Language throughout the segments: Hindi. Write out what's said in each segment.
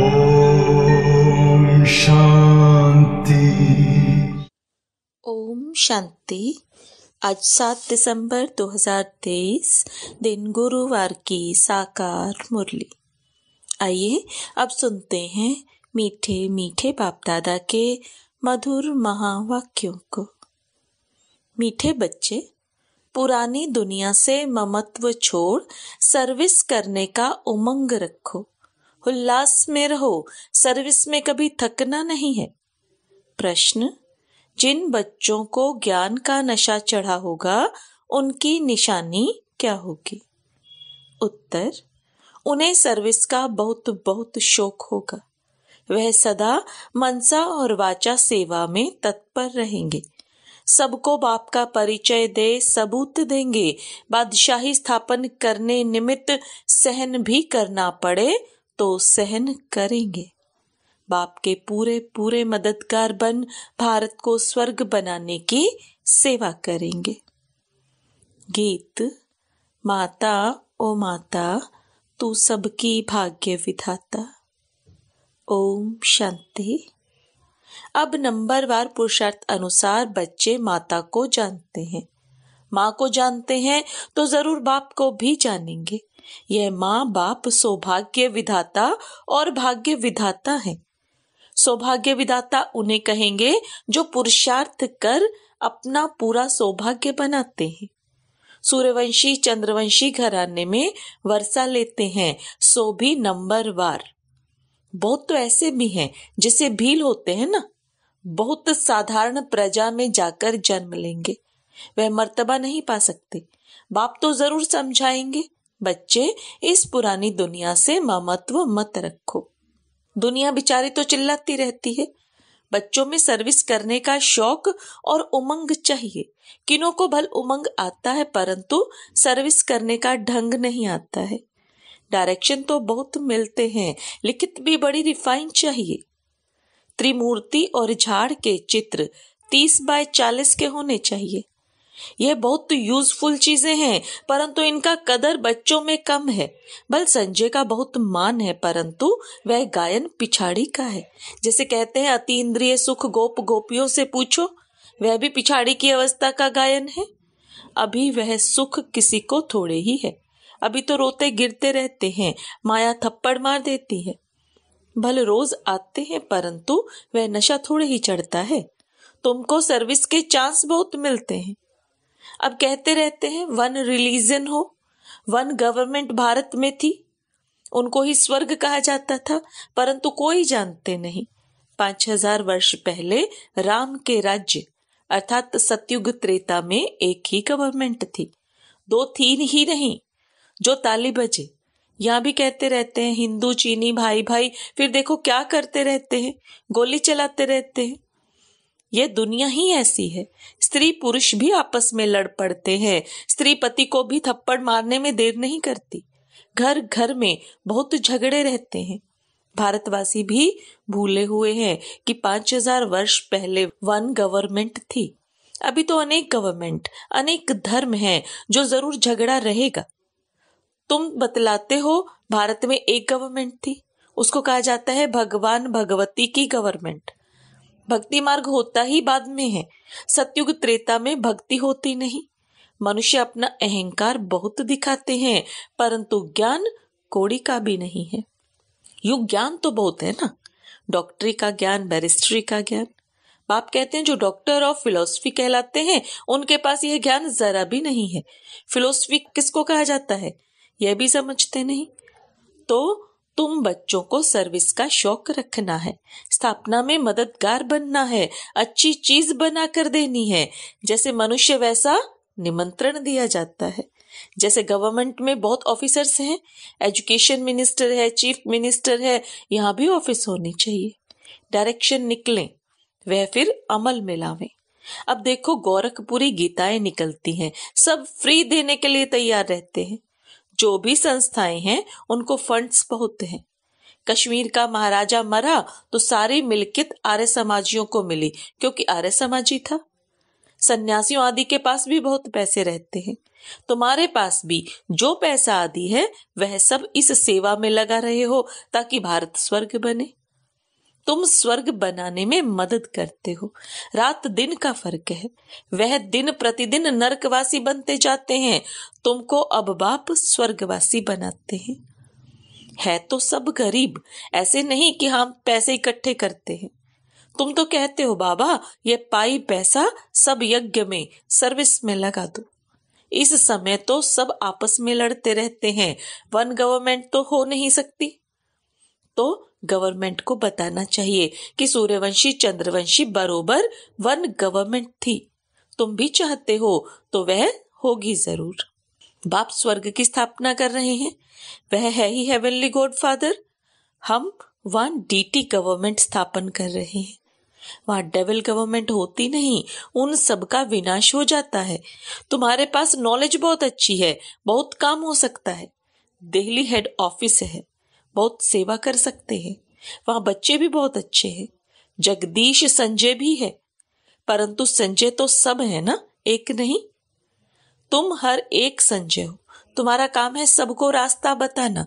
ओम शांति ओम शांति आज सात दिसंबर 2023 दिन गुरुवार की साकार मुरली आइए अब सुनते हैं मीठे मीठे बाप दादा के मधुर महावाक्यों को मीठे बच्चे पुरानी दुनिया से ममत्व छोड़ सर्विस करने का उमंग रखो उल्लास में रहो सर्विस में कभी थकना नहीं है प्रश्न जिन बच्चों को ज्ञान का नशा चढ़ा होगा उनकी निशानी क्या होगी उत्तर उन्हें सर्विस का बहुत बहुत शौक होगा वह सदा मनसा और वाचा सेवा में तत्पर रहेंगे सबको बाप का परिचय दे सबूत देंगे बादशाही स्थापन करने निमित्त सहन भी करना पड़े तो सहन करेंगे बाप के पूरे पूरे मददगार बन भारत को स्वर्ग बनाने की सेवा करेंगे गीत माता ओ माता तू सबकी भाग्य विधाता ओम शांति अब नंबरवार पुरुषार्थ अनुसार बच्चे माता को जानते हैं माँ को जानते हैं तो जरूर बाप को भी जानेंगे यह माँ बाप सौभाग्य विधाता और भाग्य विधाता है सौभाग्य विधाता उन्हें कहेंगे जो पुरुषार्थ कर अपना पूरा सौभाग्य बनाते हैं सूर्यवंशी चंद्रवंशी घराने में वर्षा लेते हैं सो भी नंबरवार बहुत तो ऐसे भी हैं जिसे भील होते हैं ना बहुत साधारण प्रजा में जाकर जन्म लेंगे वह मर्तबा नहीं पा सकते बाप तो जरूर समझाएंगे बच्चे इस पुरानी दुनिया से ममत्व मत रखो दुनिया बिचारी तो चिल्लाती रहती है बच्चों में सर्विस करने का शौक और उमंग चाहिए किनों को भल उमंग आता है परंतु सर्विस करने का ढंग नहीं आता है डायरेक्शन तो बहुत मिलते हैं लिखित भी बड़ी रिफाइन चाहिए त्रिमूर्ति और झाड़ के चित्र तीस बाय चालीस के होने चाहिए यह बहुत यूजफुल चीजें हैं परंतु इनका कदर बच्चों में कम है बल संजय का बहुत मान है परंतु वह गायन पिछाड़ी का है जैसे कहते हैं अति इंद्रिय सुख गोप गोपियों से पूछो वह भी पिछाड़ी की अवस्था का गायन है अभी वह सुख किसी को थोड़े ही है अभी तो रोते गिरते रहते हैं माया थप्पड़ मार देती है भले रोज आते हैं परंतु वह नशा थोड़े ही चढ़ता है तुमको सर्विस के चांस बहुत मिलते हैं अब कहते रहते हैं वन रिलीजन हो वन गवर्नमेंट भारत में थी उनको ही स्वर्ग कहा जाता था परंतु कोई जानते नहीं पांच हजार वर्ष पहले राम के राज्य अर्थात सतयुग त्रेता में एक ही गवर्नमेंट थी दो तीन ही नहीं जो ताली बजे यहाँ भी कहते रहते हैं हिंदू चीनी भाई भाई फिर देखो क्या करते रहते हैं गोली चलाते रहते हैं ये दुनिया ही ऐसी है स्त्री पुरुष भी आपस में लड़ पड़ते हैं स्त्री पति को भी थप्पड़ मारने में देर नहीं करती घर घर में बहुत झगड़े रहते हैं भारतवासी भी भूले हुए हैं कि 5000 वर्ष पहले वन गवर्नमेंट थी अभी तो अनेक गवर्नमेंट अनेक धर्म हैं जो जरूर झगड़ा रहेगा तुम बतलाते हो भारत में एक गवर्नमेंट थी उसको कहा जाता है भगवान भगवती की गवर्नमेंट भक्ति मार्ग होता ही बाद में है सत्युग त्रेता में भक्ति होती नहीं मनुष्य अपना अहंकार बहुत दिखाते हैं परंतु ज्ञान कोड़ी का भी नहीं है युग ज्ञान तो बहुत है ना डॉक्टरी का ज्ञान बैरिस्ट्री का ज्ञान बाप कहते हैं जो डॉक्टर ऑफ फिलोसफी कहलाते हैं उनके पास यह ज्ञान जरा भी नहीं है फिलोसफी किसको कहा जाता है यह भी समझते नहीं तो तुम बच्चों को सर्विस का शौक रखना है स्थापना में मददगार बनना है अच्छी चीज बना कर देनी है जैसे मनुष्य वैसा निमंत्रण दिया जाता है जैसे गवर्नमेंट में बहुत ऑफिसर्स हैं एजुकेशन मिनिस्टर है चीफ मिनिस्टर है यहाँ भी ऑफिस होनी चाहिए डायरेक्शन निकले वह फिर अमल में लावें अब देखो गोरखपुरी गीताएं निकलती हैं सब फ्री देने के लिए तैयार रहते हैं जो भी संस्थाएं हैं उनको फंड्स बहुत हैं कश्मीर का महाराजा मरा तो सारी मिलकित आर्य समाजियों को मिली क्योंकि आर्य समाजी था सन्यासियों आदि के पास भी बहुत पैसे रहते हैं तुम्हारे पास भी जो पैसा आदि है वह सब इस सेवा में लगा रहे हो ताकि भारत स्वर्ग बने तुम स्वर्ग बनाने में मदद करते हो रात दिन का फर्क है वह दिन प्रतिदिन नरकवासी बनते जाते हैं तुमको अब बाप स्वर्गवासी बनाते हैं है तो सब गरीब ऐसे नहीं कि हम पैसे इकट्ठे करते हैं तुम तो कहते हो बाबा ये पाई पैसा सब यज्ञ में सर्विस में लगा दो इस समय तो सब आपस में लड़ते रहते हैं वन गवर्नमेंट तो हो नहीं सकती तो गवर्नमेंट को बताना चाहिए कि सूर्यवंशी चंद्रवंशी बरोबर वन गवर्नमेंट थी तुम भी चाहते हो तो वह होगी जरूर बाप स्वर्ग की स्थापना कर रहे हैं वह है ही हेवनली गॉड फादर हम वन डीटी गवर्नमेंट स्थापन कर रहे हैं वहां डेविल गवर्नमेंट होती नहीं उन सबका विनाश हो जाता है तुम्हारे पास नॉलेज बहुत अच्छी है बहुत काम हो सकता है दिल्ली हेड ऑफिस है बहुत सेवा कर सकते हैं वहां बच्चे भी बहुत अच्छे हैं जगदीश संजय भी है परंतु संजय तो सब है ना एक नहीं तुम हर एक संजय हो तुम्हारा काम है सबको रास्ता बताना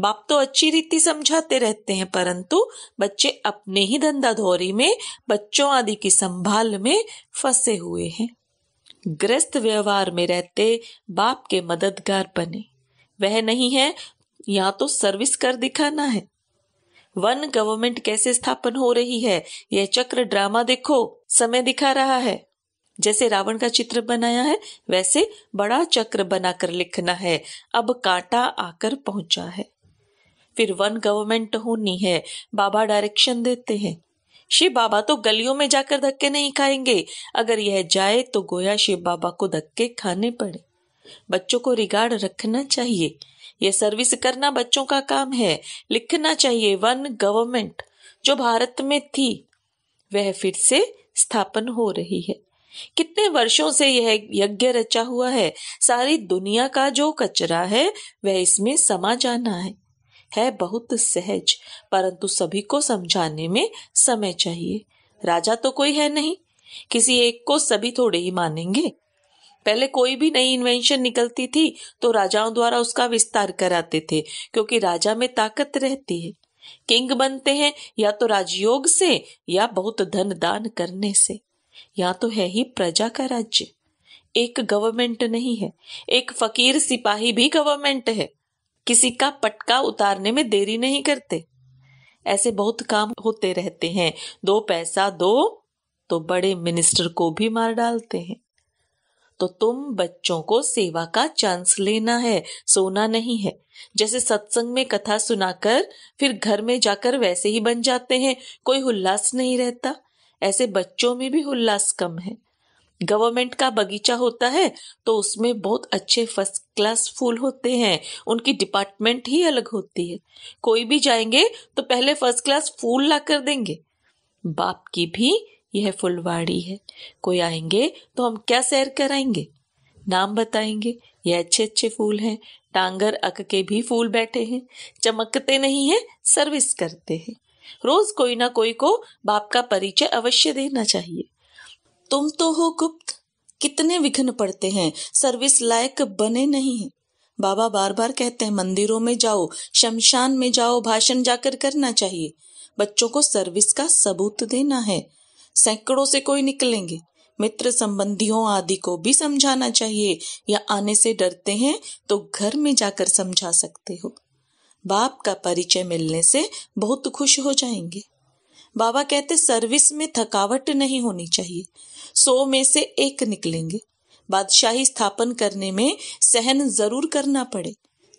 बाप तो अच्छी रीति समझाते रहते हैं परंतु बच्चे अपने ही धंधा धोरी में बच्चों आदि की संभाल में फंसे हुए हैं ग्रस्त व्यवहार में रहते बाप के मददगार बने वह नहीं है यहाँ तो सर्विस कर दिखाना है वन गवर्नमेंट कैसे स्थापन हो रही है यह चक्र ड्रामा देखो समय दिखा रहा है जैसे रावण का चित्र बनाया है वैसे बड़ा चक्र बनाकर लिखना है अब कांटा आकर पहुंचा है फिर वन गवर्नमेंट होनी है बाबा डायरेक्शन देते हैं शिव बाबा तो गलियों में जाकर धक्के नहीं खाएंगे अगर यह जाए तो गोया शिव बाबा को धक्के खाने पड़े बच्चों को रिगार्ड रखना चाहिए ये सर्विस करना बच्चों का काम है लिखना चाहिए वन गवर्नमेंट जो भारत में थी वह फिर से स्थापन हो रही है कितने वर्षों से यह यज्ञ रचा हुआ है सारी दुनिया का जो कचरा है वह इसमें समा जाना है है बहुत सहज परंतु सभी को समझाने में समय चाहिए राजा तो कोई है नहीं किसी एक को सभी थोड़े ही मानेंगे पहले कोई भी नई इन्वेंशन निकलती थी तो राजाओं द्वारा उसका विस्तार कराते थे क्योंकि राजा में ताकत रहती है किंग बनते हैं या तो राजयोग से या बहुत धन दान करने से या तो है ही प्रजा का राज्य एक गवर्नमेंट नहीं है एक फकीर सिपाही भी गवर्नमेंट है किसी का पटका उतारने में देरी नहीं करते ऐसे बहुत काम होते रहते हैं दो पैसा दो तो बड़े मिनिस्टर को भी मार डालते हैं तो तुम बच्चों को सेवा का चांस लेना है सोना नहीं है जैसे सत्संग में कथा सुनाकर फिर घर में जाकर वैसे ही बन जाते हैं कोई हुल्लास नहीं रहता ऐसे बच्चों में भी हुल्लास कम है गवर्नमेंट का बगीचा होता है तो उसमें बहुत अच्छे फर्स्ट क्लास फूल होते हैं उनकी डिपार्टमेंट ही अलग होती है कोई भी जाएंगे तो पहले फर्स्ट क्लास फूल ला कर देंगे बाप की भी यह फुलवाड़ी है कोई आएंगे तो हम क्या सैर कराएंगे नाम बताएंगे ये अच्छे अच्छे फूल हैं टांगर अक के भी फूल बैठे हैं चमकते नहीं है सर्विस करते हैं रोज कोई ना कोई को बाप का परिचय अवश्य देना चाहिए तुम तो हो गुप्त कितने विघ्न पड़ते हैं सर्विस लायक बने नहीं है बाबा बार बार कहते हैं मंदिरों में जाओ शमशान में जाओ भाषण जाकर करना चाहिए बच्चों को सर्विस का सबूत देना है सैकड़ों से कोई निकलेंगे मित्र संबंधियों आदि को भी समझाना चाहिए या आने से डरते हैं तो घर में जाकर समझा सकते हो बाप का परिचय मिलने से बहुत खुश हो जाएंगे बाबा कहते सर्विस में थकावट नहीं होनी चाहिए सौ में से एक निकलेंगे बादशाही स्थापन करने में सहन जरूर करना पड़े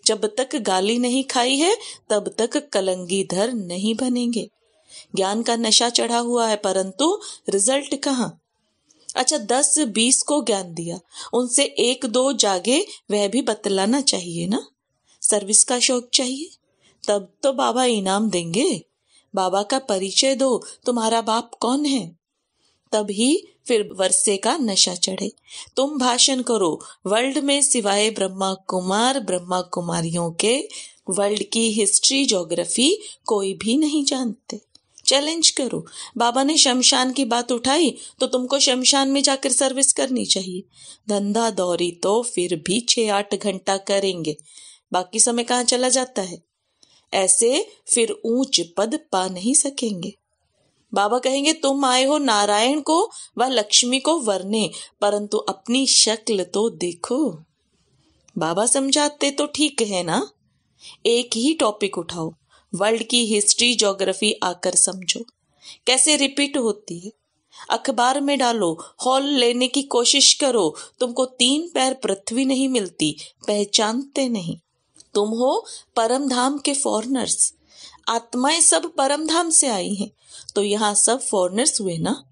जब तक गाली नहीं खाई है तब तक कलंगी धर नहीं बनेंगे ज्ञान का नशा चढ़ा हुआ है परंतु रिजल्ट कहाँ अच्छा दस बीस को ज्ञान दिया उनसे एक दो जागे वह भी बतलाना चाहिए ना सर्विस का शौक चाहिए तब तो बाबा इनाम देंगे बाबा का परिचय दो तुम्हारा बाप कौन है तभी फिर वर्षे का नशा चढ़े तुम भाषण करो वर्ल्ड में सिवाय ब्रह्मा कुमार ब्रह्मा कुमारियों के वर्ल्ड की हिस्ट्री ज्योग्राफी कोई भी नहीं जानते चैलेंज करो बाबा ने शमशान की बात उठाई तो तुमको शमशान में जाकर सर्विस करनी चाहिए धंधा दौरी तो फिर भी छह आठ घंटा करेंगे बाकी समय कहाँ चला जाता है ऐसे फिर ऊंच पद पा नहीं सकेंगे बाबा कहेंगे तुम आए हो नारायण को व लक्ष्मी को वरने परंतु अपनी शक्ल तो देखो बाबा समझाते तो ठीक है ना एक ही टॉपिक उठाओ वर्ल्ड की हिस्ट्री जोग्राफी आकर समझो कैसे रिपीट होती है अखबार में डालो हॉल लेने की कोशिश करो तुमको तीन पैर पृथ्वी नहीं मिलती पहचानते नहीं तुम हो परम धाम के फॉरनर्स आत्माएं सब परम धाम से आई हैं तो यहाँ सब फॉरनर्स हुए ना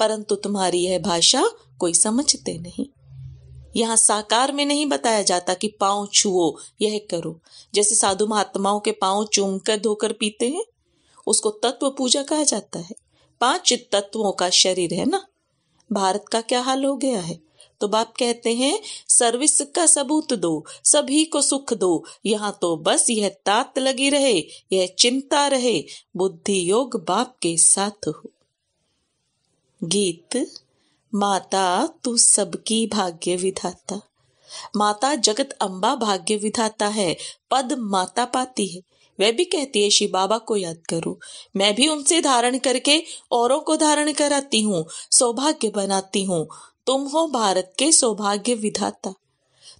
परंतु तुम्हारी यह भाषा कोई समझते नहीं यहाँ साकार में नहीं बताया जाता कि पाओ छुओ यह करो जैसे साधु महात्माओं के चूम कर धोकर पीते हैं उसको तत्व पूजा कहा जाता है पांच तत्वों का शरीर है ना भारत का क्या हाल हो गया है तो बाप कहते हैं सर्विस का सबूत दो सभी को सुख दो यहाँ तो बस यह तात लगी रहे यह चिंता रहे बुद्धि योग बाप के साथ हो गीत माता तू सबकी भाग्य विधाता माता जगत अम्बा भाग्य विधाता है पद माता पाती है वह भी कहती है शिव बाबा को याद करो मैं भी उनसे धारण करके औरों को धारण कराती हूँ सौभाग्य बनाती हूँ तुम हो भारत के सौभाग्य विधाता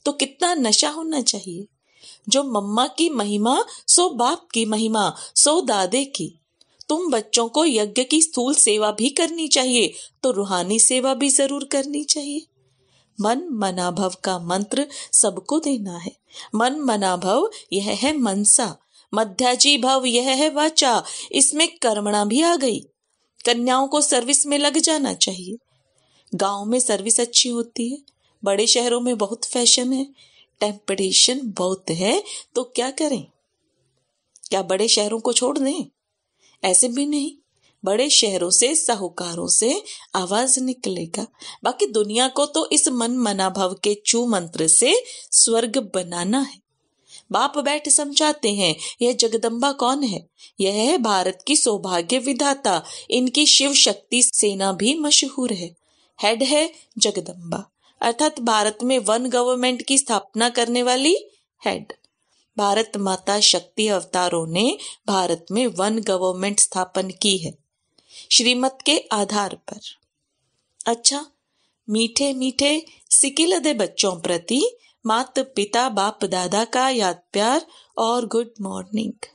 तो कितना नशा होना चाहिए जो मम्मा की महिमा सो बाप की महिमा सो दादे की तुम बच्चों को यज्ञ की स्थूल सेवा भी करनी चाहिए तो रूहानी सेवा भी जरूर करनी चाहिए मन मनाभव का मंत्र सबको देना है मन मनाभव यह है मनसा मध्याजी भव यह है वाचा इसमें कर्मणा भी आ गई कन्याओं को सर्विस में लग जाना चाहिए गांव में सर्विस अच्छी होती है बड़े शहरों में बहुत फैशन है टेम्पटेशन बहुत है तो क्या करें क्या बड़े शहरों को छोड़ दें ऐसे भी नहीं बड़े शहरों से साहूकारों से आवाज निकलेगा बाकी दुनिया को तो इस मन मनाभाव के चू मंत्र से स्वर्ग बनाना है बाप बैठ समझाते हैं यह जगदम्बा कौन है यह है भारत की सौभाग्य विधाता इनकी शिव शक्ति सेना भी मशहूर है हेड है जगदम्बा अर्थात भारत में वन गवर्नमेंट की स्थापना करने वाली हेड भारत माता शक्ति अवतारों ने भारत में वन गवर्नमेंट स्थापन की है श्रीमत के आधार पर अच्छा मीठे मीठे सिकिलदे बच्चों प्रति मात पिता बाप दादा का याद प्यार और गुड मॉर्निंग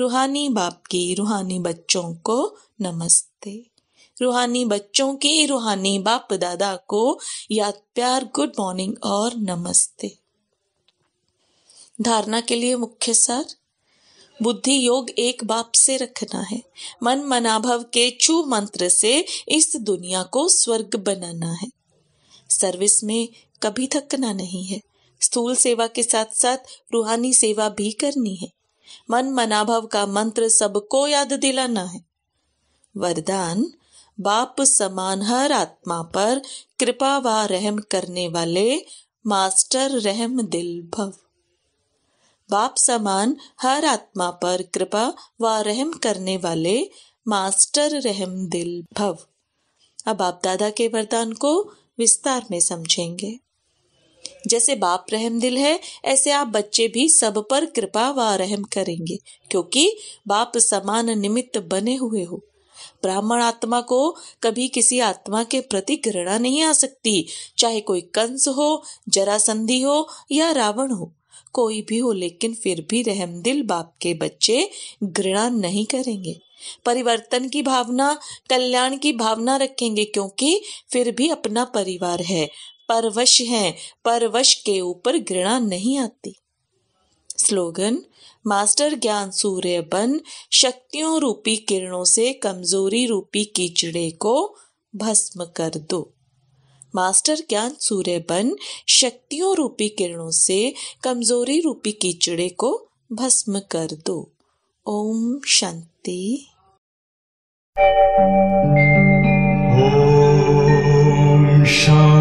रूहानी बाप की रूहानी बच्चों को नमस्ते रूहानी बच्चों की रूहानी बाप दादा को याद प्यार गुड मॉर्निंग और नमस्ते धारणा के लिए मुख्य सार बुद्धि योग एक बाप से रखना है मन मनाभव के चू मंत्र से इस दुनिया को स्वर्ग बनाना है सर्विस में कभी थकना नहीं है स्थूल सेवा के साथ साथ रूहानी सेवा भी करनी है मन मनाभव का मंत्र सबको याद दिलाना है वरदान बाप समान हर आत्मा पर कृपा व रहम करने वाले मास्टर रहम दिल भव बाप समान हर आत्मा पर कृपा व रहम करने वाले मास्टर रहम दिल भव अब आप दादा के वरदान को विस्तार में समझेंगे जैसे बाप रहम दिल है ऐसे आप बच्चे भी सब पर कृपा व रहम करेंगे क्योंकि बाप समान निमित्त बने हुए हो ब्राह्मण आत्मा को कभी किसी आत्मा के प्रति घृणा नहीं आ सकती चाहे कोई कंस हो जरासंधि हो या रावण हो कोई भी हो लेकिन फिर भी रहमदिल बाप के बच्चे घृणा नहीं करेंगे परिवर्तन की भावना कल्याण की भावना रखेंगे क्योंकि फिर भी अपना परिवार है परवश है परवश के ऊपर घृणा नहीं आती स्लोगन मास्टर ज्ञान सूर्य बन शक्तियों रूपी किरणों से कमजोरी रूपी कीचड़े को भस्म कर दो मास्टर ज्ञान सूर्य बन शक्तियों रूपी किरणों से कमजोरी रूपी कीचड़े को भस्म कर दो ओम शांति ओम शांति